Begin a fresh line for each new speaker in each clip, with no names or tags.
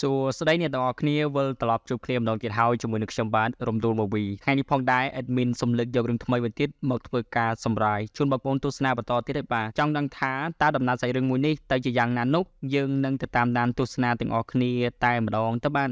សួស្តីអ្នកទាំងអស់គ្នាវិលត្រឡប់ជួបគ្នាម្ដងទៀតហើយជាមួយនឹងខ្ញុំបាទរំដួលមកវីថ្ងៃនេះផងដែរ admin សំលឹកយករឿងថ្មីមួយទៀតមកធ្វើការសម្រាយជូនបងប្អូនទស្សនាបន្តទៀតឯបាទចង់ដឹងថាតើដំណើរសាច់រឿងមួយនេះទៅជាយ៉ាងណានោះយើងនឹងទៅតាមដាន ទស្សនាទាំងអស់គ្នាតែម្ដងទៅបាទ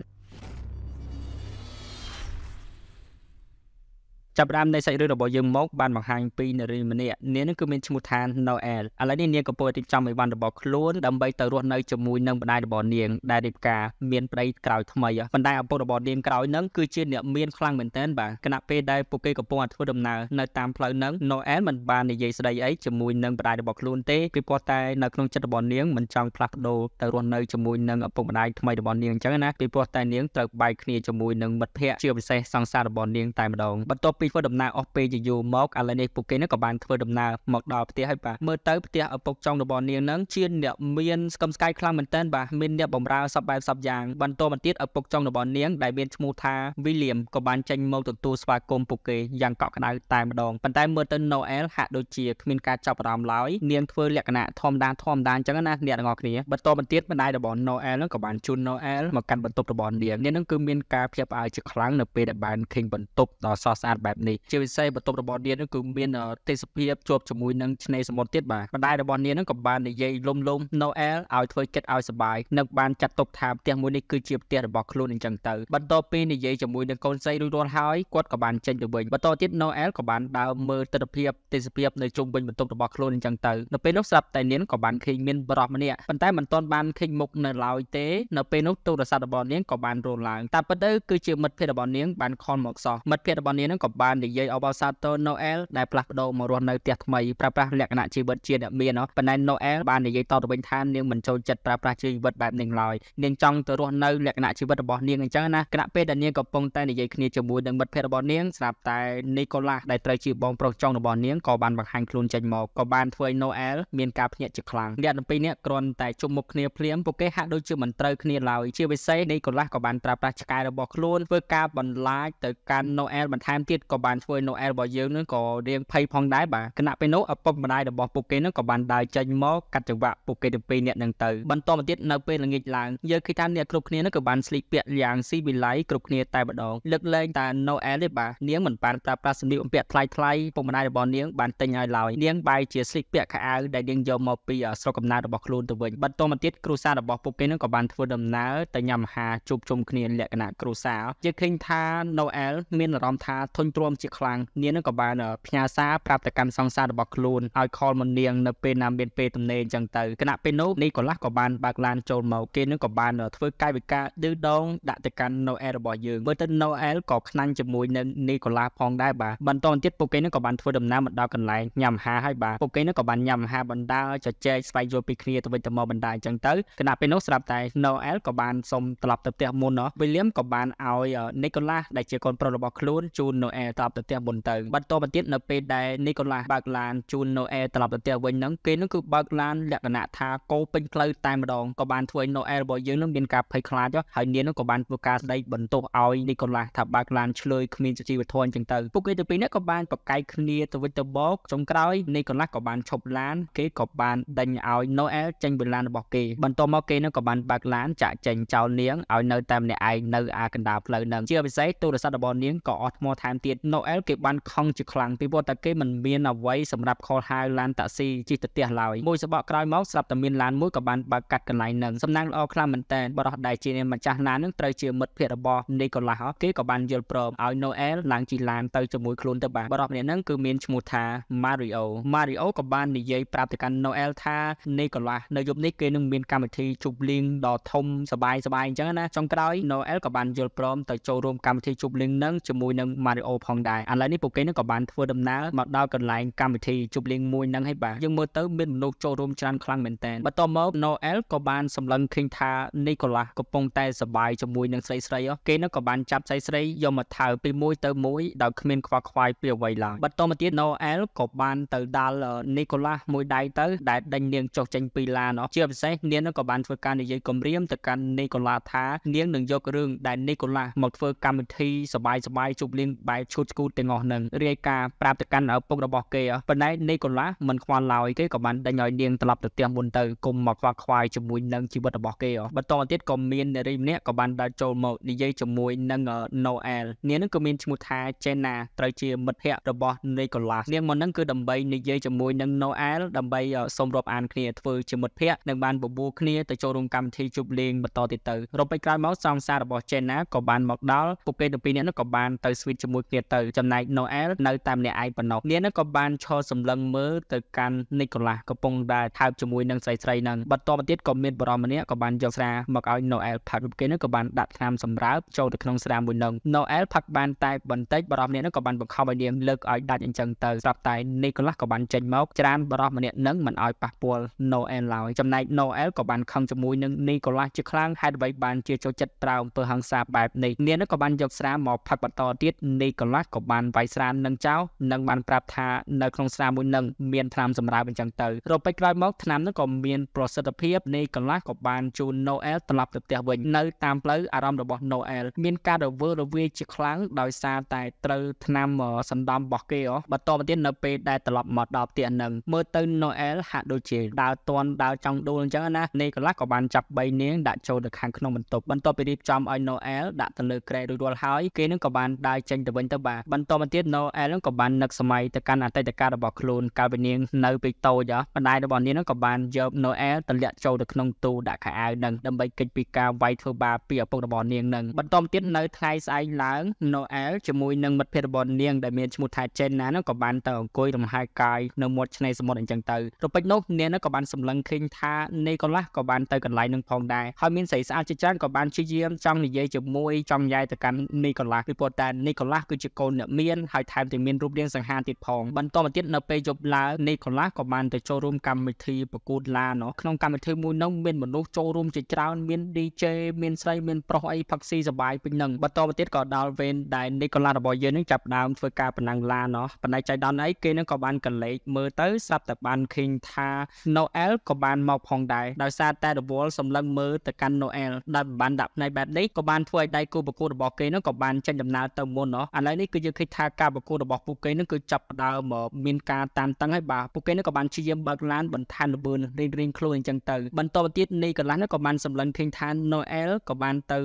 ចាប់ផ្ដើមនៃសាច់រឿងរបស់យើងមកបានបង្ហាញពីនារីម្នាក់នាងនឹងគឺមានឈ្មោះថា Noel ឥឡូវនេះនាងកំពុងរៀបចំអីវ៉ាន់របស់ខ្លួនដើម្បីទៅរស់នៅជាមួយនឹងម្ដាយរបស់នាងដែលរៀបការមានប្តីក្រោយថ្មីប៉ុន្តែឪពុករបស់នាងក្រោយនឹងគឺជាអ្នកមានខ្លាំងមែនទែនបាទគណៈពេលដែលពួកគេកំពុងតែធ្វើដំណើរនៅតាមផ្លូវនឹង Noel មិនបាននិយាយស្ដីអីជាមួយនឹងម្ដាយរបស់ខ្លួនទេពីព្រោះតែនៅក្នុងចិត្តរបស់នាងមិនចង់ផ្លាស់ប្ដូរទៅរស់នៅជាមួយនឹងឪពុកម្ដាយថ្មីរបស់នាងអញ្ចឹងណាពីព្រោះតែនាងត្រូវបែកគ្នាជាមួយនឹងមិត្តភ័ក្តិជាពិសេសសង្សាររបស់នាងតែម្ដងបន្ទាប់ពីធ្វើដំណើរអស់ពេលជាយូរមកឥឡូវនេះពួកគេនឹងក៏បានធ្វើដំណើរមកដល់ផ្ទះហើយបាទមើលទៅផ្ទះឪពុកចុងរបស់នាងនឹងជាអ្នក មានស្គមស្កាយខ្លាំងមែនទែនបាទមានអ្នកបម្រើសពបែបសពយ៉ាងបន្តមកទៀតឪពុកចុងរបស់នាងដែលមានឈ្មោះថាវីលៀមក៏បានចេញមកទទួលស្វាគមន៍ពួកគេយ៉ាងកក់ក្ដៅតែម្ដងប៉ុន្តែមើលទៅ Noel ហាក់ដូចជាគ្មានការចាប់អារម្មណ៍ឡើយនាងធ្វើលក្ខណៈធម្មតាធម្មតាអញ្ចឹងណាអ្នកទាំងអស់គ្នាបន្តមកទៀតម្ដាយរបស់ Noel នឹងក៏បានជូន Noel មកកាន់បន្ទប់របស់នាងនាងនឹងគឺមានការភ្ញាក់ផ្អើលជាខ្លាំងនៅពេលដែលបានឃើញបន្ទប់ដ៏ស្រស់ស្អាតបែបបែបនេះជាពិសេសបន្ទប់របស់នាងគឺមាន ទេសភាពជាប់ជាមួយនឹងឆ្នេរសមុទ្រទៀតបាទបណ្ដាយរបស់នាងក៏បាននិយាយលំលំ Noel ឲ្យធ្វើចិត្តឲ្យសប្បាយនិងបានចាត់ទុកថាផ្ទះមួយនេះគឺជាផ្ទះរបស់ខ្លួនអញ្ចឹងទៅ បន្ទាប់ពីនិយាយជាមួយនឹងកូនស្រីរួចរាល់ហើយគាត់ក៏បានចេញទៅវិញបន្តទៀត Noel ក៏បានដើរមើលទស្សនវិជ្ជាទេសភាពនៅជុំវិញបន្ទប់របស់ខ្លួនអញ្ចឹងទៅនៅពេលនោះស្រាប់តែនាងក៏បានឃើញមានបរិសម្នាក់ប៉ុន្តែមិនទាន់បានឃើញមុខនៅឡើយទេនៅពេលនោះទូរស័ព្ទរបស់នាងក៏បានរលឡើងតាមពិតទៅគឺជាមិត្តភក្តិរបស់នាងបានខលមកសោះមិត្តភក្តិរបស់នាងក៏បាននិយាយអបអរសាទរ Noel ដែលផ្លាស់ប្ដូរមករស់នៅផ្ទះថ្មីប្រើប្រាស់លក្ខណៈជីវិតជាអ្នកមានប៉ុន្តែ Noel បាននិយាយតទៅវិញថានាងមិនចូលចិត្តប្រើប្រាស់ជីវិតបែបនេះឡើយនាងចង់ទៅរស់នៅលក្ខណៈជីវិតរបស់នាងអញ្ចឹងណាគណៈពេលដែលនាងកំពុងតែនិយាយគ្នាជាមួយនឹងមិត្តភ័ក្តិរបស់នាងស្រាប់តែ Nicolas ដែលត្រូវជាបងប្រុសចុងរបស់នាងក៏បានបង្ហាញខ្លួនចេញមកក៏បានធ្វើឲ្យ Noel មានការភ្ញាក់ជាខ្លាំងអ្នកទាំងពីរនាក់គ្រាន់តែជុំមុខគ្នាភ្លាមពួកគេហាក់ដូចជាមិនត្រូវគ្នាឡើយជាពិសេស Nicolas ក៏បានប្រើប្រាស់ឆ្កែរបស់ខ្លួនធ្វើការបន្លាចទៅកាន់ Noel បន្ថែមទៀតក៏បានធ្វើឲ្យ Noel របស់យើងនឹងក៏រៀងភ័យផងដែរបាទគណៈពេលនោះឪពុកម្ដាយរបស់ពួកគេនឹងក៏បានដើរចេញមកកាត់ចង្វាក់ពួកគេទាំងពីរនាក់នឹងទៅបន្តមកទៀតនៅពេលល្ងាចឡើងយើងឃើញថាអ្នកគ្រប់គ្នានឹងក៏បានស្លីពាក់យ៉ាងស៊ីវិល័យគ្រប់គ្នាតែម្ដងលើកលែងតែ Noel ទេបាទនាងមិនបានប្រើប្រាស់សម្លៀកបំពាក់ថ្លៃថ្លៃពុកម្ដាយរបស់នាងបានទិញឲ្យឡើយនាងបែរជាស្លីពាក់ខោអាវដែលនាងយកមកពីស្រុកកំណើតរបស់ខ្លួនទៅវិញបន្តមកទៀតគ្រួសាររបស់ពួកគេនឹងក៏បានធ្វើដំណើរទៅញ៉ាំអាហារជួបជុំគ្នាលក្ខណៈគ្រួសារយើងឃើញថា Noel មានអារម្មណ៍ថាធុញទ្រទ្រាំជាខ្លាំងនាងនឹងក៏បានផ្ញើសារប្រាប់ទៅកាន់សង្សាររបស់ខ្លួនឲ្យខលមកនាងនៅពេលណាមានពេលទំនេរអញ្ចឹងទៅគណៈពេលនោះនីកូឡាស់ក៏បានបើកឡានចូលមកគេនឹងក៏បានធ្វើកាយវិការឌឺដងដាក់ទៅកាន់ Noel របស់យើងមើលទៅ Noel ក៏ខ្នាញ់ជាមួយនឹងនីកូឡាស់ផងដែរបាទបន្តទៀតពួកគេនឹងក៏បានធ្វើដំណើរមកដល់កន្លែងញ៉ាំអាហារហើយបាទពួកគេនឹងក៏បានញ៉ាំអាហារបណ្ដើជជែកស្វែងយល់ពីគ្នាទៅវិញទៅមកបណ្ដើអញ្ចឹងទៅគណៈពេលនោះស្រាប់តែ Noel ក៏បានសុំត្រឡប់ទៅផ្ទះមុនណោះ William ក៏បានឲ្យ Nicholas ដែលជាកូនប្រុសរបស់ខ្លួនជូន Noel ដែលត្រឡប់ទៅផ្ទះមុនទៅបន្តមកទៀតនៅពេលដែលនីកូឡាបើកឡានជូនណូអែត្រឡប់ទៅផ្ទះវិញហ្នឹងគេនឹងគឺបើកឡានលក្ខណៈថាគោពេញផ្លូវតែម្ដងក៏បានធ្វើឲ្យណូអែរបស់យើងនឹងមានការភ័យខ្លាចហើយនាងនឹងក៏បានធ្វើការស្ដីបន្ទោសឲ្យនីកូឡាថាបើកឡានឆ្លើយគ្មានសុជីវធម៌អញ្ចឹងទៅ ពួកគេទាំងពីរនេះក៏បានប្រកែកគ្នាទៅវិញទៅមកចុងក្រោយនីកូឡាក៏បានឈប់ឡាន គេក៏បានដេញឲ្យណូអែចេញពីឡានរបស់គេបន្តមកគេនឹងក៏បានបើកឡានចាក់ចេញចោលនាងឲ្យនៅតែម្នាក់ឯងនៅអាកណ្ដាលផ្លូវនឹងជាពិសេសទូរស័ព្ទរបស់នាងក៏អស់ថ្មថែមទៀត Noel គេបានខំជាខ្លាំងពីព្រោះតែគេមិនមានអ្វីសម្រាប់ខលហៅឡានតាក់ស៊ីជិះទៅផ្ទះឡើយមួយសបកក្រោយមកស្រាប់តែមានឡានមួយក៏បានបើកកាត់កន្លែងនឹងសំណាងល្អខ្លាំងមែនតើបរិះដែលជាម្ចាស់ឡាននឹងត្រូវជាមិត្តភក្តិរបស់ Nicholas គេក៏បានយល់ព្រមឲ្យ Noel ឡើងជិះឡានទៅជាមួយខ្លួនទៅបានបរិះម្នាក់នឹងគឺមានឈ្មោះថា Mario Mario ក៏បាននិយាយប្រាប់ទៅកាន់ Noel ថា Nicholas នៅយប់នេះគេនឹងមានកម្មវិធីជប់លៀងដ៏ធំសបាយសបាយអញ្ចឹងណាចុងក្រោយ Noel ក៏បានយល់ព្រមទៅចូលរួមកម្មវិធីជប់លៀងនឹងជាមួយនឹង Mario ផងផងដែរឥឡូវនេះពួកគេនឹងក៏បានធ្វើដំណើរមកដល់កន្លែងកម្មវិធីជប់លៀងមួយនឹងហើយបាទយើងមើលទៅមានមនុស្សចូលរួមច្រើនខ្លាំងមែនតើបន្ទាប់មក Noel ក៏បានសម្លឹងឃើញថា Nicholas កំពុង តែសប្បាយជាមួយនឹងស្រីស្រីគេនឹងក៏បានចាប់ស្រីស្រីយកមកថើពីមួយទៅមួយ ដោយគ្មានខ្វល់ខ្វាយពីអ្វីឡើយបន្ទាប់មកទៀត Noel ក៏បានទៅដល់ Nicholas មួយដៃទៅ ដែលដេញនាងចុះចេញពីឡានជាពិសេសនាងនឹងក៏បានធ្វើការនិយាយគំរាមទៅកាន់ Nicholas ថានាងនឹងយករឿងដែល Nicholas មកធ្វើកម្មវិធីសប្បាយសប្បាយជប់លៀងបែបឈស៊ូតស្គូតទាំងអស់នឹងរាយការណ៍ប្រាប់ទៅកាន់ឪពុករបស់គេប៉ុន្តែនេះកន្លះមិនខ្វល់ឡើយទេក៏បានដេញឲ្យនាងត្រឡប់ទៅផ្ទះមុនទៅគុំមកខ្វល់ខ្វាយជាមួយនឹងជីវិតរបស់គេបន្តមកទៀតក៏មាននារីម្នាក់ក៏បានដើរចូលមកនិយាយជាមួយនឹង Noel នាងនឹងក៏មានឈ្មោះថា Jenna ត្រូវជាមិត្តភ័ក្តិរបស់នីកូឡាសនាងមកនឹងគឺដើម្បីនិយាយជាមួយនឹង Noel ដើម្បីសូមរាប់អានគ្នាធ្វើជាមិត្តភ័ក្តិនិងបានបបួលគ្នាទៅចូលរួមកម្មវិធីជប់លៀងបន្តទៀតទៅរំពេចក្រោយមកសង្សាររបស់ Jenna ក៏បានមកដល់ពួកគេទាំងពីរនាក់នោះក៏បានទៅ switch ជាមួយគ្នាទៀតទៅចំណែក Noel នៅតែម្នាក់ឯងប៉ុណ្ណោះនាងក៏បានឈរសម្លឹងមើលទៅកាន់ Nicholas កំពុងតែថើបជាមួយនឹងស្រីស្រីនឹងបន្ទាប់មកទៀតក៏មានបរិមម្នាក់ក៏បានយកស្រាមកឲ្យ Noel ផឹកគេនឹងក៏បានដាក់ថ្នាំសម្រាប់ចូលទៅក្នុងស្រាមួយនឹង Noel ផឹកបានតែបន្តិចបរិមម្នាក់នឹងក៏បានបង្ខំឲ្យនាងលើកឲ្យដាច់អញ្ចឹងទៅស្រាប់តែ Nicholas ក៏បានចេញមកច្រានបរិមម្នាក់នឹងមិនឲ្យប៉ះពាល់ Noel ឡើយចំណែក Noel ក៏បានខឹងជាមួយនឹង Nicholas ជាខ្លាំងហេតុអ្វីបានជាចូលចិត្តប្រើអំពើហិង្សាបែបនេះនាងនឹងក៏បានយកស្រាមកផឹកបន្តទៀត Nicholas ខ្លះក៏បានវាយស្រាននឹងចោលនិងបានប្រាប់ថានៅក្នុងស្រាមួយនឹងមានថ្នាំសម្រាប់អញ្ចឹងទៅរពេចក្រោយមកថ្នាំនឹងក៏មានប្រសិទ្ធភាពនៃកន្លះក៏បានជូន Noel ត្រឡប់ទៅផ្ទះវិញនៅតាមផ្លូវអារម្មណ៍របស់ Noel មានការរវើរវាយជាខ្លាំងដោយសារតែត្រូវថ្នាំសណ្ដំរបស់គេហ៎បន្តមកទៀតនៅពេលដែលត្រឡប់មកដល់ផ្ទះនឹងមើលទៅ Noel ហាក់ដូចជាដើរតន់ដើរចង់ដួលអញ្ចឹងណានៃកន្លះក៏បានចាប់3នាងដាក់ចូលទៅខាងក្នុងបន្ទប់បន្ទាប់ពីរៀបចំឲ្យ Noel ដាក់ទៅលើក្រែរួចរាល់ហើយគេនឹងក៏បានដើរចេញទៅវិញទៅបាទបន្តមកទៀតណូអែលនឹងក៏បាននឹកសម័យទៅកាន់អតីតកាលរបស់ខ្លួនកាលពីនាងនៅពេលតូចបណ្ដាយរបស់នាងនឹងក៏បានយកណូអែលទម្លាក់ចូលទៅក្នុងទូដាក់ខោអាវនឹងដើម្បីគេចពីការវាយធ្វើបាបពីឪពុករបស់នាងនឹងបន្តមកទៀតនៅថ្ងៃស្អែកឡើងណូអែលជាមួយនឹងមិត្តភក្តិរបស់នាងដែលមានឈ្មោះថាចេនណានឹងក៏បានទៅអង្គុយរំហាយកាយនៅមាត់ឆ្នេរសមុទ្រអញ្ចឹងទៅរពេចនោះនាងនឹងក៏បានសម្លឹងឃើញថានៃកន្លះក៏បានទៅកន្លែងនឹងផងដែរហើយមានស្រីស្អាតជាច្រើនក៏បានជាយាមចង់និយាយជាមួយចង់យាយទៅកាន់នីកូឡាពីប៉ុន្តែនីកូឡាគឺជាកូនអ្នកមានហើយថែមទាំងមានរូបរាងសង្ហាទៀតផងបន្តមកទៀតនៅពេលយប់ឡើងនីកូឡាក៏បានទៅចូលរួមកម្មវិធីប្រកួតឡាណោះក្នុងកម្មវិធីមួយនោះមានមនុស្សចូលរួមជាច្រើនមាន DJ មានស្រីមានប្រុសអីផឹកស៊ីសបាយពេញនឹងបន្តមកទៀតក៏ដល់វេនដែលនីកូឡារបស់យើងនឹងចាប់ដើមធ្វើការប្រណាំងឡាណោះបណ្ដៃចៃដន្យអីគេនឹងក៏បានកលេចមើលទៅស្រាប់តែបានឃើញថា Noel ក៏បានមកផងដែរដោយសារតែរវល់សម្លឹងមើលទៅកាន់ Noel ដែលបានដាក់ផ្នែកបែបនេះក៏បានធ្វើឲ្យដៃគូប្រកួតរបស់គេនោះក៏បានចេញដំណើរទៅមុនណោះឥឡូវនេះគឺយើងឃើញថាការប្រកួតរបស់ពួកគេនឹងគឺចាប់ផ្ដើមមានការតានតឹងហើយបាទពួកគេនឹងក៏បានព្យាយាមបើកឡានបន្ថែមល្បឿនរៀងរៀងខ្លួនអញ្ចឹងទៅ បន្តទៅទៀតនៃកន្លះនោះក៏បានសម្លឹងឃើញថា Noel ក៏បានទៅ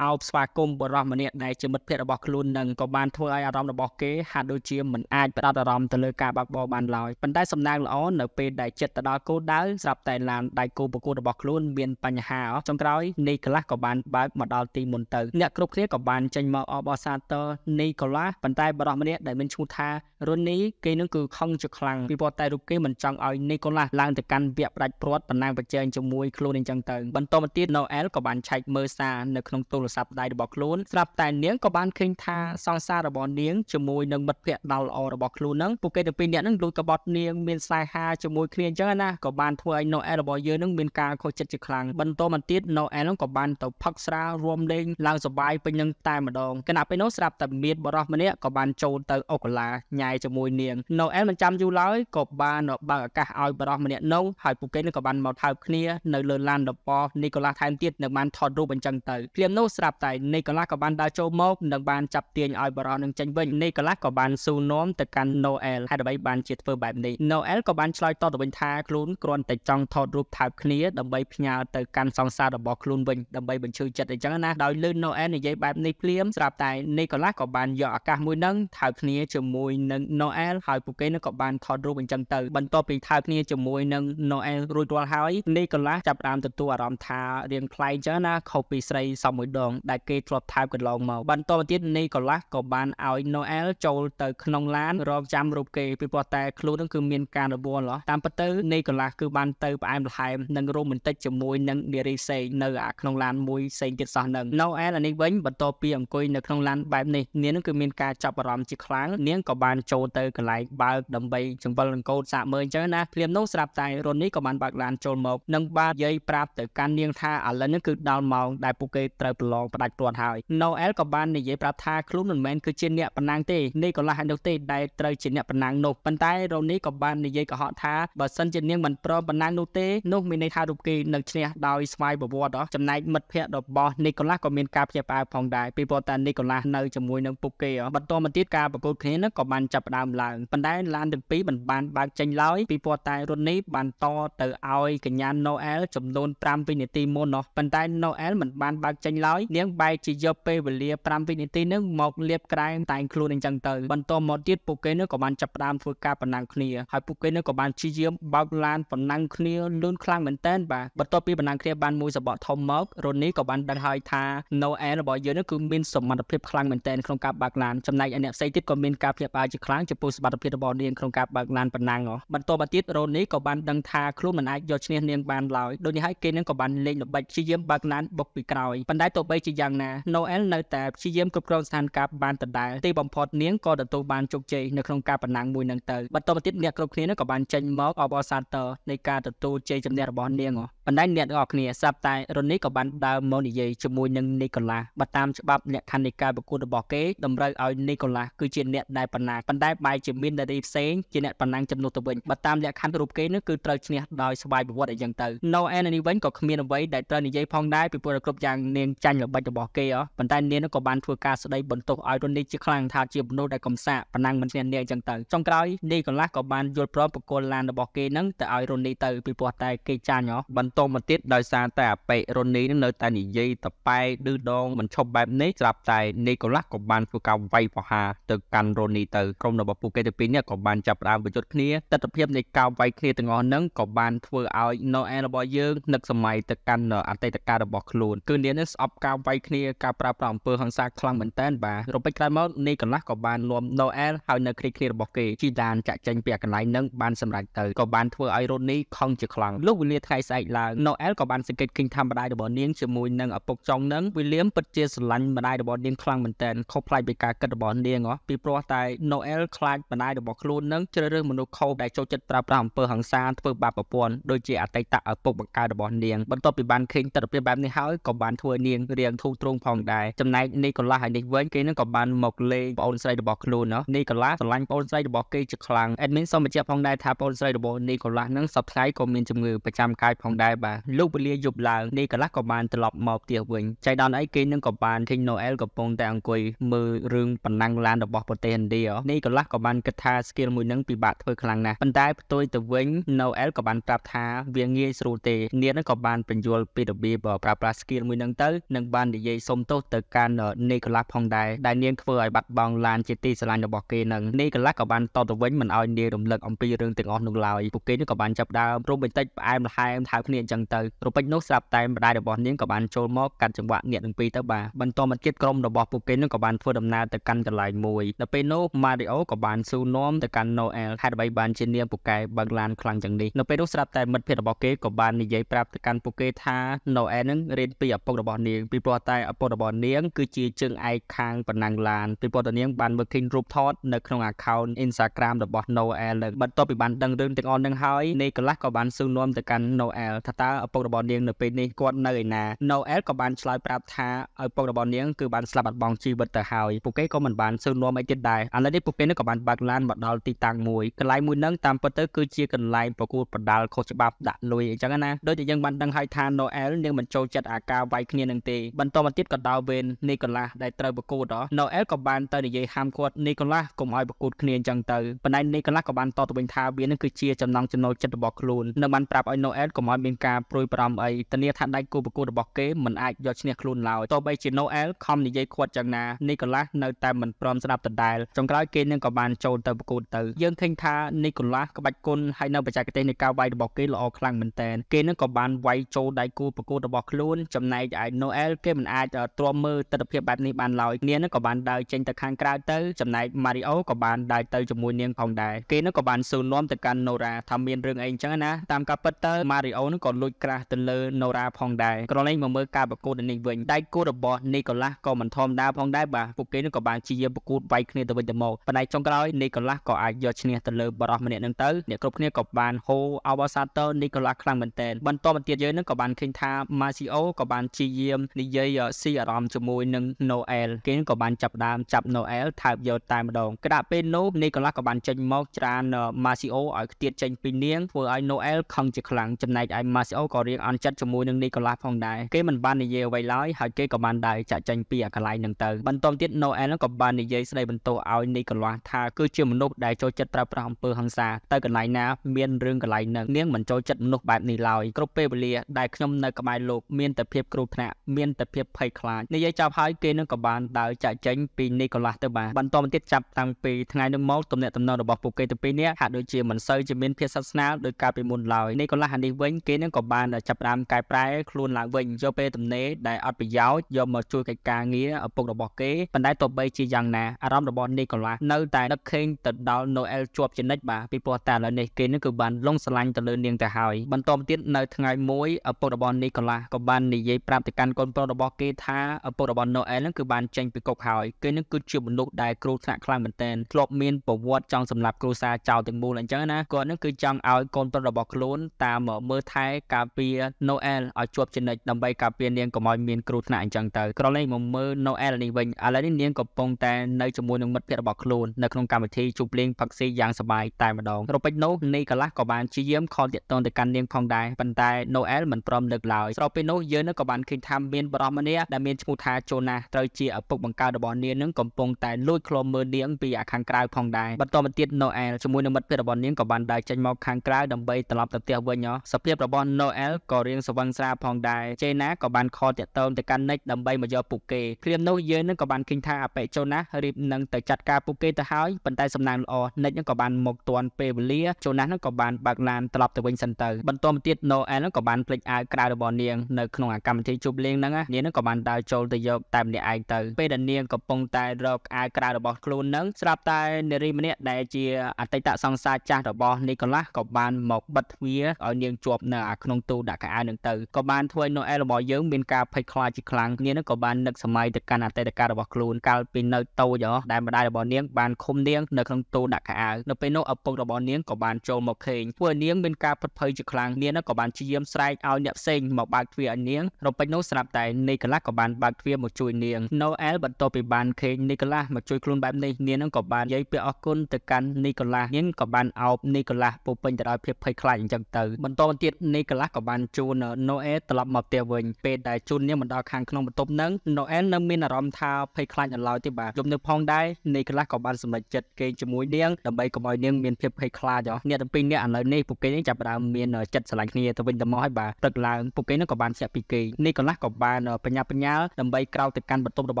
អោបស្វាគមន៍បរិសម្នាក់ដែលជាមិត្តភក្តិរបស់ខ្លួននឹងក៏បានធ្វើឲ្យអារម្មណ៍របស់គេហាក់ដូចជាមិនអាចផ្ដោតអារម្មណ៍ទៅលើការបាក់បោបានឡើយប៉ុន្តែសំណាងល្អនៅពេលដែលចិត្តទៅដល់គោលដៅស្រាប់តែឡានដៃគូប្រកួតរបស់ខ្លួនមានបញ្ហាចុងក្រោយនៃកន្លះក៏បានបើកមកដល់ទីមុនទៅ អ្នកគ្រប់គ្នាក៏បានចេញមកអបអរសាទរនៃកន្លះប៉ុន្តែបរិសម្នាក់ដែលមានឈ្មោះថារុននីគេនឹងគឺខឹងជាខ្លាំងពីព្រោះតែរូបគេមិនចង់ឲ្យនីកូឡាស់ឡើងទៅកាន់វគ្គផ្ដាច់ព្រាត់បណ្ណាំងប្រជែងជាមួយខ្លួនអញ្ចឹងទៅបន្តមកទៀតណូអែលក៏បានឆែកមើលសារនៅក្នុងទូរស័ព្ទដៃរបស់ខ្លួនស្រាប់តែនាងក៏បានឃើញថាសង្សាររបស់នាងជាមួយនឹងមិត្តភ័ក្ដិដ៏ល្អរបស់ខ្លួននឹងពួកគេទាំងពីរនាក់នឹងលួចកបត់នាងមានខ្សែហាជាមួយគ្នាអញ្ចឹងណាក៏បានធ្វើឲ្យណូអែលរបស់យើងនឹងមានការខុសចិត្តជាខ្លាំងបន្តមកទៀតណូអែលនឹងក៏បានទៅផឹកស្រារួមលេងឡើងសប្បាយពេញនឹងតែម្ដងគណៈពេលនោះស្រាប់តែមានបរិះម្នាក់ក៏បានចូលទៅអូកាឡាញ៉ាយជាមួយនាងណូអែលមិនចាំយូរឡើយក៏បានបើកឱកាសឲ្យបរិសម្នាក់នោះហើយពួកគេនឹងក៏បានមកថើបគ្នានៅលើឡានដបនីកូឡាថែមទៀតនឹងបានថតរូបអញ្ចឹងទៅភ្លាមនោះស្រាប់តែនីកូឡាក៏បានដើរចូលមកនិងបានចាប់ទាញឲ្យបរិសនឹងចេញវិញនីកូឡាក៏បានស៊ូនោមទៅកាន់ណូអែលហេតុអ្វីបានជាធ្វើបែបនេះណូអែលក៏បានឆ្លើយតបទៅវិញថាខ្លួនគ្រាន់តែចង់ថតរូបថើបគ្នាដើម្បីផ្ញើទៅកាន់សង្សាររបស់ខ្លួនវិញដើម្បីបញ្ឈឺចិត្តអញ្ចឹងណាដោយលឺណូអែលនិយាយបែបនេះភ្លាមស្រាប់តែនីកូឡាក៏បានយកឱកាសមួយនឹងថើបគ្នាជាមួយនឹង Noel ហើយពួកគេនឹងក៏បានថតរូបអញ្ចឹងទៅ បន្ទាប់ពីថើបគ្នាជាមួយនឹង Noel រួចរាល់ហើយនេះកន្លះចាប់បានទទួលអារម្មណ៍ថារៀងខ្លែងចឹងណាខុសពីស្រីសមមួយដង ដែលគេធ្លាប់ថើបកន្លងមកបន្តមកទៀតនេះកន្លះក៏បានឲ្យ Noel ចូលទៅក្នុងឡានរងចាំរូបគេពីព្រោះតែខ្លួននឹងគឺមានការរវល់តាមពិតទៅនេះកន្លះគឺបានទៅផ្អែមល្ហែមនិងរ៉ូមែនទិកជាមួយនឹងនារីផ្សេងនៅក្នុងឡានមួយផ្សេងទៀតសោះនឹង Noel អានេះវិញបន្តពីអង្គុយនៅក្នុងឡានបែបនេះនាងនឹងគឺមានមានការចាប់អារម្មណ៍ជាខ្លាំងនាងក៏បានចូលទៅកន្លែងបើកដើម្បីចង្វិលនឹងកូនសាកមើលអញ្ចឹងណាភ្លាមនោះស្រាប់តែរុននេះក៏បានបើកឡានចូលមកនិងបាននិយាយប្រាប់ទៅកាន់នាងថាឥឡូវនេះគឺដល់ម៉ោងដែលពួកគេត្រូវប្រឡងផ្ដាច់ព្រាត់ហើយ Noel ក៏បាននិយាយប្រាប់ថាខ្លួនមិនមែនគឺជាអ្នកប្រណាំងទេនេះក៏លះនោះទេដែលត្រូវជាអ្នកប្រណាំងនោះប៉ុន្តែរុននេះក៏បាននិយាយកុហកថាបើសិនជានាងមិនព្រមប្រណាំងនោះទេនោះមានន័យថារូបគេនឹងឈ្នះដោយស្វ័យប្រវត្តិចំណែកមិត្តភ័ក្តិរបស់នីកូឡាស់ក៏មានការភ្ញាក់ផ្អើលផងដែរពីព្រោះតែនីកូឡាស់នៅជាមួយនឹងពួកគេគ្នាបន្តមកទៀតការប្រកួតគ្នានោះក៏បានចាប់ផ្ដើមឡើងប៉ុន្តែឡានទាំងពីរមិនបានបើកចេញឡើយពីព្រោះតែរុននេះបានតទៅឲ្យកញ្ញា Noel ចំនួន5វិនាទីមុននោះប៉ុន្តែ Noel មិនបានបើកចេញឡើយនាងបែកជាយកពេលវេលា5វិនាទីនឹងមកលាបក្រែងតែងខ្លួនអញ្ចឹងទៅបន្តមកទៀតពួកគេនោះក៏បានចាប់ផ្ដើមធ្វើការប្រណាំងគ្នាហើយពួកគេនោះក៏បានជាយាមបើកឡានប្រណាំងគ្នាលឿនខ្លាំងមែនតើបាទបន្ទាប់ពីប្រណាំងគ្នាបានមួយសបកធំមករុននេះក៏បានដឹងហើយថា Noel របស់យើងនោះគឺមានសមត្ថភាពខ្លាំងមែនតើក្នុងការបើកឡានឡានចំណែកឯអ្នកផ្សេងទៀតក៏មានការភ្ញាក់ផ្អើលជាខ្លាំងចំពោះសមត្ថភាពរបស់នាងក្នុងការបើកឡានប៉ុណ្ណឹងបន្តមកទៀតរ៉ូនីក៏បានដឹងថាខ្លួនមិនអាចយកឈ្នះនាងបានឡើយដូចនេះហើយគេនឹងក៏បានលេងល្បិចព្យាយាមបើកឡានបុកពីក្រោយប៉ុន្តែទោះបីជាយ៉ាងណា Noel នៅតែព្យាយាមគ្រប់គ្រងស្ថានភាពបានដដែលទីបំផុតនាងក៏ទទួលបានជោគជ័យនៅក្នុងការប៉ុណ្ណឹងមួយនឹងទៅបន្តមកទៀតអ្នកគ្រប់គ្នានឹងក៏បានចេញមកអបអរសាទរនៃការទទួលជ័យជំនះរបស់នាងបណ្ដាញអ្នកទាំងអស់គ្នាស្រាប់តែរ៉ូនីក៏បានដើរមកនិយាយជាមួយនឹងនីកូឡាបើតាមច្បាប់លក្ខខណ្ឌនៃការប្រកួតរបស់គេតម្រូវឲ្យនីកូឡាគឺជាអ្នកដែលបណ្ណាប៉ុន្តែបែរជាមាននារីផ្សេងជាអ្នកបណ្ណាំងចំនួនទៅវិញបើតាមលក្ខខណ្ឌរូបគេនោះគឺត្រូវឈ្នះដោយស្វ័យប្រវត្តិអីចឹងទៅ No Enemy វិញក៏គ្មានអ្វីដែលត្រូវនិយាយផងដែរពីពលរដ្ឋគ្រប់យ៉ាងនាងចាញ់ល្បិចរបស់គេហ៎ប៉ុន្តែនាងក៏បានធ្វើការស្ដីបន្ទោសឲ្យរនីជាខ្លាំងថាជាមនុស្សដែលកំសាកបណ្ណាំងមិនឈ្នះនាងចឹងទៅចុងក្រោយនីកូឡាក៏បានយល់ព្រមបកលឡានរបស់គេនឹងទៅឲ្យរនីទៅពីព្រោះតែគេចាញ់ហ៎បន្តមកទៀតដោយសារតែអពេករនីនឹងនៅតែនិយាយតប៉ែឌឺដងមិនឈប់បែបនេះស្រាប់តែនីកូឡាក៏បានធ្វើការវាយប្រហារទៅកាន់រ៉ូនីទៅក្រុមរបស់ពួកគេទាំងពីរនេះក៏បានចាប់ផ្ដើមបញ្ចុះគ្នាទស្សនវិជ្ជានៃការវាយគ្នាទាំងអស់ហ្នឹងក៏បានធ្វើឲ្យ No Air របស់យើងនឹកសម័យទៅកាន់អតីតកាលរបស់ខ្លួន គឺនាងនេះស្អប់ការវាយគ្នាការប្រើប្រាស់អំពើហិង្សាខ្លាំងមែនតើបាទរំពេចក្រោយមកនេះកន្លះក៏បានលួម No Air ហើយនៅគ្រីគ្នារបស់គេជីដានចាក់ចេញពីកន្លែងហ្នឹងបានសម្រេចទៅក៏បានធ្វើឲ្យរ៉ូនីខឹងជាខ្លាំងលោកវិលាថ្ងៃស្អែកឡើង No Air ក៏បានសង្កេតឃើញធម្មតារបស់នាងជាមួយនឹងឪពុកចុងហ្នឹងវិលៀមពិតជាស្រឡាញ់ម្ដាយរបស់នាងខ្លាំងមែនតើខុសប្លែកពីការគិតរបស់នាងហ៎ពីព្រោះតែ Noel ខ្លាចបណ្ដាយរបស់ខ្លួននឹងជ្រើសរើសមនុស្សខូបដែលចូលចិត្តប្រើប្រាស់អំពើហិង្សាធ្វើបាបប្រពន្ធដូចជាអតីតឪពុកបង្កើតរបស់នាងបន្ទាប់ពីបានឃើញទស្សនវិជ្ជាបែបនេះហើយក៏បានធ្វើនាងរៀងធូរទ្រង់ផងដែរចំណែកនេះកន្លះហើយនេះវិញគេនឹងក៏បានមកលេងប្អូនស្រីរបស់ខ្លួនណោះនេះកន្លះស្រឡាញ់ប្អូនស្រីរបស់គេជាខ្លាំង admin សូមបញ្ជាក់ផងដែរថាប្អូនស្រីរបស់នេះកន្លះនឹងសប្តាហ៍ក៏មានជំងឺប្រចាំកាយផងដែរបាទលោកពលាយប់ឡើងនេះកន្លះក៏បានត្រឡប់មកផ្ទះវិញចៃដន្យអីគេនឹងក៏បានឃើញ Noel កំពុងតែអង្គុយមើលឬរឿងបណ្ណាំងឡានរបស់ប្រទេសឥណ្ឌានេះកន្លះក៏បានគិតថា skill មួយនឹងពិបាកធ្វើខ្លាំងណាស់ប៉ុន្តែផ្ទុយទៅវិញ Noel ក៏បានប្រាប់ថា វាងាយស្រួលទេនាងក៏បានបញ្យល់ពីរបៀបប្រើប្រាស់ skill មួយនឹងទៅនឹងបាននិយាយសុំទោសទៅកាន់ Nicholas ផងដែរដែលនាងធ្វើឲ្យបាត់បង់ឡានជាទីស្រឡាញ់របស់គេនឹង Nicholas ក៏បានតបទៅវិញមិនឲ្យនាងរំលឹកអំពីរឿងទាំងអស់នោះឡើយពួកគេនេះក៏បានចាប់ដើមរួមបន្តិចផ្អែមល្ហែមថៅគ្នាអញ្ចឹងទៅរំពេចនោះស្រាប់តែម្ដាយរបស់នាងក៏បានចូលមកកាត់ចង្វាក់នាងនឹងពីរទៅបាទបន្តមកទៀតក្រុមរបស់ពួកគេនឹងក៏បានធ្វើដំណើរទៅកាន់កន្លែងមួយដល់ពេលនោះ Mario ក៏បានស៊ូនាំទៅកាន់ Noel ហេតុអ្វីបានជានាងពូកែបើកឡានខ្លាំងទាំងនេះនៅពេលនោះស្រាប់តែមិត្តភក្តិរបស់គេក៏បាននិយាយប្រាប់ទៅកាន់ពួកគេថា Noel នឹងរៀនពីឪពុករបស់នាងពីព្រោះតែឪពុករបស់នាងគឺជាជើងឯកខាងបណ្ណាំងឡានពីព្រោះតែនាង បានមើលឃើញរូបថតនៅក្នុង account Instagram របស់ Noel នៅបន្ទាប់ពីបានដឹងរឿងទាំងអស់នឹងហើយនេកូឡាស់ក៏បានស៊ូនាំទៅកាន់ Noel ថាតើឪពុករបស់នាងនៅពេលនេះគាត់នៅឯណា Noel ក៏បានឆ្លើយប្រាប់ថាឪពុករបស់នាងគឺបានស្លាប់បាត់បង់ជីវិតទៅហើយពួកគេក៏មិនបានស៊ើបនាំអីទៀតដែរឥឡូវនេះពួកគេនឹងក៏បានបើកឡានមកដល់ទីតាំងមួយកន្លែងមួយហ្នឹងតាមពិតទៅគឺជាកន្លែងប្រកួតប្រដាល់ខុសច្បាប់ដាក់លុយអញ្ចឹងណាដូចតែយើងបានដឹងហើយថា Noel នាងមិនចូលចិត្តអាការវាយគ្នានឹងទេបន្តមកទៀតក៏ដល់វេននីកូឡាស់ដែលត្រូវប្រកួត Noel ក៏បានទៅនិយាយហាមគាត់នីកូឡាស់កុំឲ្យប្រកួតគ្នាអញ្ចឹងទៅប៉ុន្តែនីកូឡាស់ក៏បានតបទៅវិញថាវានឹងគឺជាចំណងចំណូលចិត្តរបស់ខ្លួននៅបានប្រាប់ឲ្យ Noel កុំឲ្យមានការព្រួយបារម្ភអីធានាថាដៃគូប្រកួតរបស់គេមិនអាចយកឈ្នះខ្លួនឡើយទោះបីជា Noel ខំនិយាយខាត់យ៉ាងណានីកូឡាស់នៅតែមិនព្រមស្ដាប់ដដែលចុងក្រោយគេនឹងក៏បានចូលទៅប្រកួតទៅយើងឃើញថានីកូឡាស់ក្បាច់គុណហើយនៅបច្ចេកទេសនៃការវាយរបស់គេល្អខ្លាំងមែនតើគេនឹងក៏បានវាយចូលដៃគូប្រកួតរបស់ខ្លួនចំណែកឯ Noel គេមិនអាចទ្រាំមើលទស្សនវិជ្ជាបែបនេះបានឡើយគ្នានឹងក៏បានដើរចេញទៅខាងក្រៅទៅចំណែក Mario ក៏បានដើរទៅជាមួយនាងផងដែរគេនឹងក៏បានសួរនាំទៅកាន់ Nora ថាមានរឿងអីអញ្ចឹងណាតាមការពិតទៅ Mario នឹងក៏លួចក្រាស់ទៅលើ Nora ផងដែរក្រឡេងមកមើលការប្រកួតនេះវិញដៃគូរបស់ Nicolas ក៏មិនធម្មតាផងដែរបាទពួកគេនឹងក៏បានជាយាមប្រកួតវាយគ្នាទៅវិញទៅមកប៉ុន្តែចុងក្រោយនីកូឡាស់ក៏អាចយកឈ្នះទៅលើបរិះម្នាក់នឹងទៅអ្នកគ្រប់គ្នាក៏បានហូអវសាទ័រនីកូឡាស់ខ្លាំងមែនទែនបន្តមកទៀតយើងនឹងក៏បានឃើញថាម៉ាស៊ីអូក៏បានជាយាមនិយាយស៊ីអារម្មណ៍ជាមួយនឹង Noel គេក៏បានចាប់ដើមចាប់ Noel ថើបយកតែម្ដង ក្តាប់ពេលនោះនីកូឡាស់ក៏បានចេញមកច្រានម៉ាស៊ីអូឲ្យខ្ទាតចេញពីនាងធ្វើឲ្យ Noel ខឹងជាខ្លាំងចំណែកឯម៉ាស៊ីអូក៏រៀងអន់ចិត្តជាមួយនឹងនីកូឡាស់ផងដែរគេមិនបាននិយាយអ្វីឡើយហើយគេក៏បានដែរចាក់ចេញពីអាកន្លែងនឹងទៅបន្តទៀត Noel ឯនឹងក៏បាននិយាយស្ដីបន្ទោសឲ្យនីកន្លះថាគឺជាមនុស្សដែលចូលចិត្តប្រើប្រាស់អំពើហិង្សាទៅកន្លែងណាមានរឿងកន្លែងនឹងនាងមិនចូលចិត្តមនុស្សបែបនេះឡើយគ្រប់ពេលវេលា ដែលខ្ញុំនៅក្បែរលោក មានតែភាពគ្រោះថ្នាក់មានតែភាពភ័យខ្លាចនិយាយចាប់ហើយគេនឹងក៏បានដើរចាក់ចេញពីនីកន្លះទៅបានបន្តមកទៀតចាប់តាំងពីថ្ងៃនោះមកទំនាក់ទំនងរបស់ពួកគេទៅពេលនេះហាក់ដូចជាមិនសូវជាមានភាពស្និទ្ធស្នាលដោយកាលពីមុនឡើយនីកន្លះនេះវិញគេនឹងក៏បានចាប់ផ្ដើមកែប្រែខ្លួនឡើងវិញយកពេលទំនេរដែលអត់ប្រយោជន៍យកមកជួយកិច្ចការងារឪពុករបស់គេប៉ុន្តែតបបីជាយ៉ាងណាអារម្មណ៍របស់នេះកូឡានៅ តែដឹកខេងទៅដល់ណូអែលជាប់ចនិចបាទពីព្រោះតែឥឡូវនេះគេនឹងគឺបានលងស្រឡាញ់ទៅលើនាងទៅហើយបន្តមកទៀតនៅថ្ងៃមួយឪពុករបស់នេះកូឡាក៏បាននិយាយប្រាប់ទៅកាន់កូនប្រុសរបស់គេថាឪពុករបស់ណូអែលនឹងគឺបានចេញពីគុកហើយគេនឹងគឺជាមនុស្សដែលគ្រោះថ្នាក់ខ្លាំងមែនទែនធ្លាប់មានប្រវត្តិចង់សម្លាប់គ្រួសារចោលទាំងមូលអញ្ចឹងណាគាត់នឹងគឺចង់ឲ្យកូនប្រុសរបស់ខ្លួន តាមមើលថែ ការពារណូអែលឲ្យជាប់ចនិចដើម្បីការពារនាងកុំឲ្យមានគ្រោះថ្នាក់អញ្ចឹងទៅក្រឡេកមកមើលណូអែលនេះវិញឥឡូវនេះនាងក៏កំពុងតែនៅជាមួយនឹងមិត្តភ័ក្តិរបស់ខ្លួននៅក្នុងកម្មវិធីជប់លៀងផឹកស៊ីយ៉ាងសប្បាយតែម្ដងរពេចនោះនីកាឡាស់ក៏បានជាយាមខលតាក់ទងទៅកាន់នាងផងដែរប៉ុន្តែ Noel មិនព្រមលើកឡើយស្របពេលនោះយើងនឹងក៏បានឃើញថាមានបរិមម្នាក់ដែលមានឈ្មោះថា Jonas ត្រូវជាឪពុកបង្កើតរបស់នាងនឹងកំពុងតែលួចឃ្លាំមើលនាងពីខាងក្រៅផងដែរបន្តមកទៀត Noel ជាមួយនឹងមិត្តភ័ក្តិរបស់នាងក៏បានដើរចេញមកខាងក្រៅដើម្បីត្រឡប់ទៅផ្ទះវិញសភាពរបស់ Noel ក៏រៀងស្វឹងស្រាផងដែរ Jaina ក៏បានខលតាក់ទងទៅកាន់ Nick ដើម្បីមកយកពួកគេគ្រាមនោះយើងនឹងក៏បានឃើញថាឪបេក្ខជនណារៀបនឹងទៅចាត់ការពួកគេទៅហើយប៉ុន្តែសំណាងល្អនិចនឹងក៏បានមកទាន់ពេលវេលាជូណាស់នឹងក៏បានបើកឡានត្រឡប់ទៅវិញសិនទៅបន្តមកទៀត Noel នឹងក៏បានផ្លេចអាវក្រៅរបស់នាងនៅក្នុងអាកម្មវិធីជប់លៀងហ្នឹងនាងនឹងក៏បានដើរចូលទៅយកតែម្នាក់ឯងទៅ ពេលដែលនាងកំពុងតែរកអាវក្រៅរបស់ខ្លួនហ្នឹងស្រាប់តែនារីម្នាក់ដែលជាអតីតសង្សារចាស់របស់នីកូឡាស់ក៏បានមកបិទទ្វារឲ្យនាងជាប់នៅអាក្នុងទូដាក់កៅអៅនឹងទៅក៏បានធ្វើឲ្យ Noel របស់យើងមានការភ័យខ្លាចជាខ្លាំងនាងនឹងក៏បាននឹកសម័យទៅកាន់អតីតកាលរបស់ខ្លួនកាលពីនៅតូចហ៎ដែលម្ដាយរបស់នាងបានឃុំនាងនៅក្នុងទូដាក់ខោអាវនៅពេលនោះឪពុករបស់នាងក៏បានចូលមកឃើញធ្វើនាងមានការពិតភ័យជាខ្លាំងនាងក៏បានជាយាមស្រែកឲ្យអ្នកផ្សេងមកបើកទ្វារឲ្យនាងរពេចនោះស្រាប់តែនីកូឡាស់ក៏បានបើកទ្វារមកជួយនាងណូអែលបន្ទាប់ពីបានឃើញនីកូឡាស់មកជួយខ្លួនបែបនេះនាងក៏បាននិយាយពាក្យអរគុណទៅកាន់នីកូឡាស់នាងក៏បានអោបនីកូឡាស់ពោពេញទៅដោយភាពភ័យខ្លាចអញ្ចឹងទៅបន្តមកទៀតនីកូឡាស់ក៏បានជួនណូអែលត្រឡប់មកផ្ទះវិញពេលដែលជួននាងមកដល់ខាងក្នុងបន្ទប់នឹងណូអែលនៅមានអារម្មណ៍ថាភ័យខ្លាចឥឡូវឡើយទេបាទខ្ញុំនៅផងដែរនៃខ្លះក៏បានសម្រេចចិត្តគេជាមួយនាងដើម្បីកុំឲ្យនាងមានភាពភ័យខ្លាចអ្នកទាំងពីរនាក់ឥឡូវនេះពួកគេនឹងចាប់ផ្ដើមមានចិត្តស្រឡាញ់គ្នាទៅវិញទៅមកហើយបាទទឹកឡើងពួកគេនឹងក៏បានស្ទាក់ពីគេនេះកន្លះក៏បានបញ្ញាបញ្ញាលដើម្បីក្រោកទៅកាន់បន្ទប់រប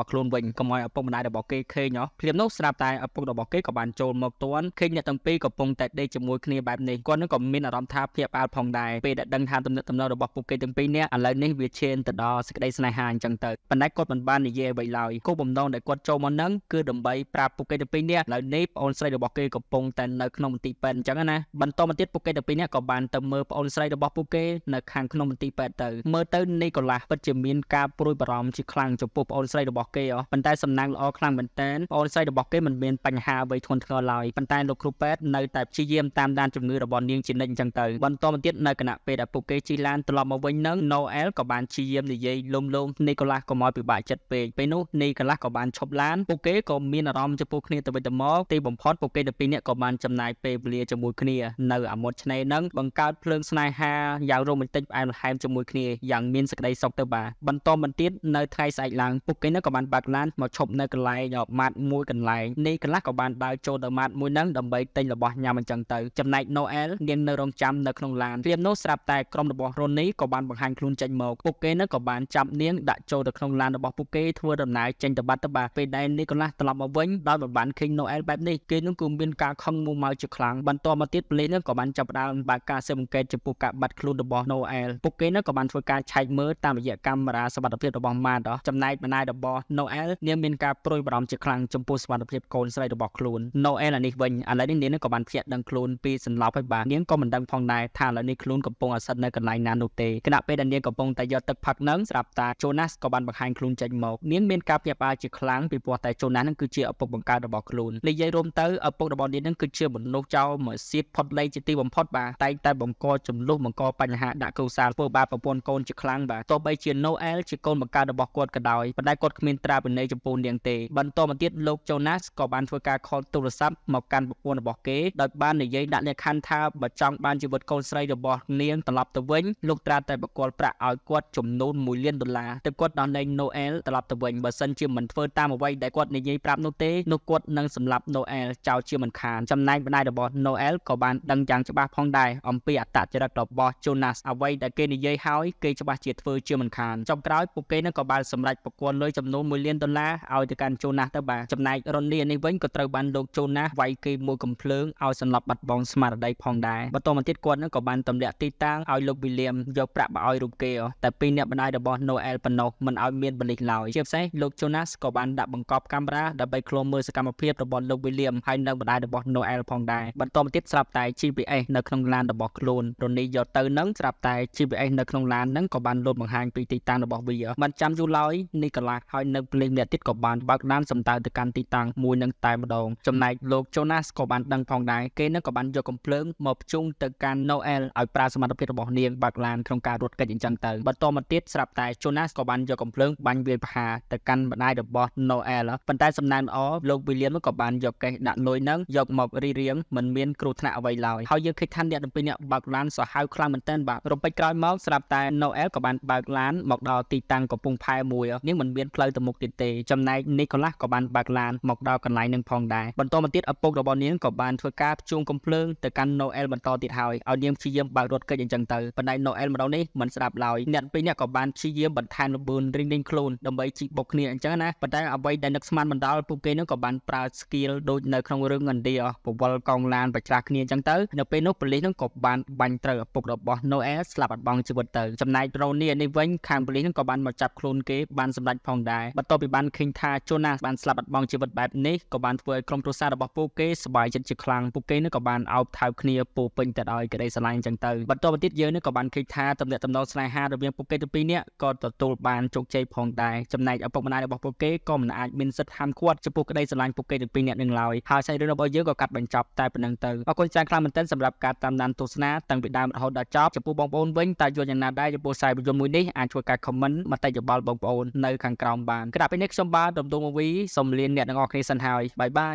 ស់ខ្លួនវិញកុំឲ្យឪពុកម្ដាយរបស់គេឃើញហ៎ភ្លាមនោះស្រាប់តែឪពុករបស់គេក៏បានចូលមកទាន់ឃើញអ្នកទាំងពីរកំពុងតែដេកជាមួយគ្នាបែបនេះគាត់នឹងក៏មានអារម្មណ៍ថាភ័យផ្អើលផងដែរពេលដែលដឹងថាទំនាក់ទំនងរបស់ពួកគេទាំងពីរនាក់ឥឡូវនេះវាឈានទៅដល់សេចក្តីស្នេហាអញ្ចឹងទៅប៉ុន្តែគាត់មិនបាននិយាយអ្វីឡើយគោលបំណងដែលគាត់គាត់ចូលមកនឹងគឺដើម្បីប្រាប់ពួកគេទាំងពីរនាក់នៅនេះប្អូនស្រីរបស់គេកំពុងតែនៅក្នុងមន្ទីរពេទ្យអញ្ចឹងណាបន្តមកទៀតពួកគេទាំងពីរនាក់ក៏បានទៅមើលប្អូនស្រីរបស់ពួកគេនៅខាងក្នុងមន្ទីរពេទ្យទៅមើលទៅនីកូឡាស់ពិតជាមានការព្រួយបារម្ភជាខ្លាំងចំពោះប្អូនស្រីរបស់គេអោះប៉ុន្តែសំណាងល្អខ្លាំងមែនទែនប្អូនស្រីរបស់គេមិនមានបញ្ហាអ្វីធ្ងន់ធ្ងរឡើយប៉ុន្តែលោកគ្រូពេទ្យនៅតែព្យាយាមតាមដានជំងឺរបស់នាងជានិច្ចអញ្ចឹងទៅបន្តមកទៀតនៅគណៈពេទ្យដែលពួកគេជិះឡានត្រឡប់មកវិញនឹង Noel ក៏បានព្យាយាមនិយាយលំលងនីកូឡាស់កុំឲ្យពិបាកចិត្តពេកពេលនោះនីកូឡាស់ក៏បានឈប់ឡានពួកគេក៏មានអារម្មណ៍ចំពោះគ្នាទៅវិញទៅមកទីបំផុតពួកគេទាំងពីរនាក់ក៏បានចំណាយពេលវេលាជាមួយគ្នានៅអាមុតឆ្នេរនឹងបង្កើតភ្លើងស្នេហាយ៉ាងរ៉ូមែនទិកផ្អែមល្ហែមជាមួយគ្នាយ៉ាងមានសេចក្តីសុខទៅបាទបន្តមកទៀតនៅថ្ងៃស្អែកឡើងពួកគេនឹងក៏បានបើកឡានមកឈប់នៅកន្លែងម៉ាត់មួយកន្លែងនេះកន្លះក៏បានដើរចូលទៅម៉ាត់មួយនឹងដើម្បីទិញរបស់ញ៉ាំអញ្ចឹងទៅចំណែក Noel នាងនៅរងចាំនៅក្នុងឡានព្រាមនោះស្រាប់តែក្រុមរបស់ Ronnie ក៏បានបង្ហាញខ្លួនចេញមកពួកគេនឹងក៏បានចាប់នាងដាក់ចូលទៅក្នុងឡានរបស់ពួកគេធ្វើដំណើរចេញទៅបាត់ទៅបាទពេលដែលនេះកន្លះត្រឡប់មកវិញដោយមិនបានឃើញ Noel បែបនេះគេនឹងក៏មានការខឹងមុខមកជាខ្លាំងបន្ទាប់មកទៀតប៉ូលីសនឹងក៏បានចាប់ផ្ដើមបើកការស៊ើបអង្កេតចំពោះការបាត់ខ្លួនរបស់ Noel ពួកគេនឹងក៏បានធ្វើការឆែកមើលតាមរយៈកាមេរ៉ាសុវត្ថិភាពរបស់ Matt ចំណែកម្ដាយរបស់ Noel នាងមានការព្រួយបារម្ភជាខ្លាំងចំពោះសុវត្ថិភាពកូនស្រីរបស់ខ្លួន Noel អានេះវិញឥឡូវនេះនាងក៏បានភ្ញាក់ដឹងខ្លួនពីសន្លប់ហើយបាទនាងក៏មិនដឹងផងដែរថាឥឡូវនេះខ្លួនកំពុងអាស្ិតនៅកន្លែងណានោះទេគណៈពេលដែលនាងកំពុងតែយកទឹកផឹកនឹងស្រាប់តា Jonas ក៏បានបង្ហាញខ្លួនចេញមកនាងមានការព្យាបាលជាខ្លាំងន់ពីព្រោះតែជនណាស់នឹងគឺជាឪពុកបង្កើតរបស់ខ្លួននិយាយរួមទៅឪពុករបស់នាងនឹងគឺជាមនុស្សចោលមកសៀបផុតលេខជាទីបំផុតបាទតែងតែបង្កចំនួនបង្កបញ្ហាដាក់កូសាលធ្វើបាបប្រពន្ធកូនជាខ្លាំងបាទទោះបីជា Noel ជាកូនបង្កើតរបស់គាត់ក៏ដោយប៉ុន្តែគាត់គ្មានត្រាវិន័យចំពោះនាងទេបន្តមកទៀតលោក Jonas ក៏បានធ្វើការខលទូរស័ព្ទមកកាន់ប្រពន្ធរបស់គេដោយបាននិយាយដាក់លក្ខខណ្ឌថាបើចង់បានជីវិតកូនស្រីរបស់នាងត្រឡប់ទៅវិញលោកត្រាតែបកគល់ប្រាក់ឲ្យគាត់ចំនួន1លានដុល្លារទៅគាត់ដល់លេង Noel ត្រឡប់ទៅវិញបើសិនជាមិនធ្វើតាមអ្វីដែលគាត់និយាយប្រាប់នោះទេនោះគាត់នឹងសម្លាប់ Noel ចោលជាមិនខាន ចំណែកម្ដាយរបស់ Noel ក៏បានដឹងយ៉ាងច្បាស់ផងដែរអំពីអត្តចរិតរបស់ Jonas អ្វីដែលគេនិយាយហើយគេច្បាស់ជាធ្វើជាមិនខានចុងក្រោយពួកគេនឹងក៏បានសម្រេចប្រគល់លុយចំនួន1លានដុល្លារឲ្យទៅកាន់ Jonas ទៅបាទចំណែក Ronnie នេះវិញក៏ត្រូវបានលោក Jonas វាយគេមួយកំភ្លើងឲ្យសន្លប់បាត់បង់ស្មារតីផងដែរបន្តមកទៀតគាត់នឹងក៏បានទម្លាក់ទីតាំងឲ្យលោក William យកប្រាក់មកឲ្យរូបគេតែពីអ្នកបណ្ដាយរបស់ Noel ប៉ុណ្ណោះមិនឲ្យមានបលិសឡើយជាពិសេសលោក Jonas ក៏បានដាក់ដាក់បង្កប់កាមេរ៉ាដើម្បីឃ្លាំមើលសកម្មភាពរបស់លោក William ហើយនៅម្ដាយរបស់ Noel ផងដែរបន្ទាប់មកទៀតស្រាប់តែ GPS នៅក្នុងឡានរបស់ខ្លួនរនីយកទៅនឹងស្រាប់តែ GPS នៅក្នុងឡាននឹងក៏បានលុបបង្ហាញពីទីតាំងរបស់វាមិនចាំយូរឡើយនេះកន្លះហើយនៅភ្លេងនេះទៀតក៏បានបើកឡានសម្ដៅទៅកាន់ទីតាំងមួយនឹងតែម្ដងចំណែកលោក Jonas ក៏បានដឹងផងដែរគេនឹងក៏បានយកកំភ្លើងមកភ្ជុងទៅកាន់ Noel ឲ្យប្រើសមត្ថភាពរបស់នាងបើកឡានក្នុងការរត់គេចអញ្ចឹងទៅបន្តមកទៀតស្រាប់តែ Jonas ក៏បានយកកំភ្លើងបាញ់វាយប្រហារទៅកាន់ម្ដាយរបស់ Noel ណូអែលប៉ុន្តែសំណាងល្អលោកវីលៀមក៏បានយកកេសដាក់លុយនឹងយកមករីរៀងមិនមានគ្រោះថ្នាក់អ្វីឡើយហើយយើងឃើញថាអ្នកទាំងពីរអ្នកបើកឡានសាហាវខ្លាំងមែនទែនបាទរំពេចក្រោយមកស្រាប់តែណូអែលក៏បានបើកឡានមកដល់ទីតាំងកំពង់ផែមួយនាងមិនមានផ្លូវទៅមុខទៀតទេចំណែកនីកូឡាស់ក៏បានបើកឡានមកដល់កន្លែងនឹងផងដែរបន្តមកទៀតឪពុករបស់នាងក៏បានធ្វើការជួងកំភ្លើងទៅកាន់ណូអែលបន្តទៀតហើយឲ្យនាងព្យាយាមបើករត់គេចអញ្ចឹងទៅបណ្ដៃណូអែលម្ដងនេះមិនស្ដាប់ឡើយអ្នកពីរអ្នកក៏បានព្យាយាមបន្ថែមល្បឿនរៀងៗខ្លួនដើម្បីជីកបុកគ្នាអញ្ចឹងណាប៉ុន្តែអ្អ្វីដែលនឹកស្មានបណ្ដាលពួកគេនឹងក៏បានប្រើ skill ដូចនៅក្នុងរឿងឥណ្ឌាពវល់កងឡានប្រច្រាស់គ្នាអញ្ចឹងទៅនៅពេលនោះប៉ូលីសនឹងក៏បានបាញ់ត្រូវឪពុករបស់ Noel ស្លាប់បាត់បង់ជីវិតទៅចំណែក Ronnie នេះវិញខាងប៉ូលីសនឹងក៏បានមកចាប់ខ្លួនគេបានសម្ដេចផងដែរបន្ទាប់ពីបានឃើញថា Jonas បានស្លាប់បាត់បង់ជីវិតបែបនេះក៏បានធ្វើឲ្យក្រុមគ្រួសាររបស់ពួកគេសប្បាយចិត្តជាខ្លាំងពួកគេនឹងក៏បានអោបថើបគ្នាពោពេញទៅដោយក្តីស្រឡាញ់អញ្ចឹងទៅបន្ទាប់មកទៀតយើងនឹងក៏បានឃើញថាតំណែងតំណងស្នេហារវាងពួកគេទាំងពីរនាក់ក៏ទទួលបានជោគជ័យផងដែរចំណែកឪពុកម្ដាយរបស់ពួកគេក៏មិនមិនអាចមានសិទ្ធិហាមឃាត់ចំពោះក្តីស្រឡាញ់ពួកគេទាំងពីរនាក់នឹងឡើយហើយសាច់រឿងរបស់យើងក៏កាត់បញ្ចប់តែប៉ុណ្្នឹងទៅអរគុណច្រើនខ្លាំងមែនទែនសម្រាប់ការតាមដានទស្សនាតាំងពីដើមរហូតដល់ចប់ចំពោះបងប្អូនវិញតើយល់យ៉ាងណាដែរចំពោះខ្សែភាពយន្តមួយនេះអាចជួយការ comment មតិយោបល់បងប្អូននៅខាងក្រោមបានក្រៅពីនេះខ្ញុំបាទរំដងវីសំលៀនអ្នកទាំងអស់គ្នាសិនហើយបាយបាយ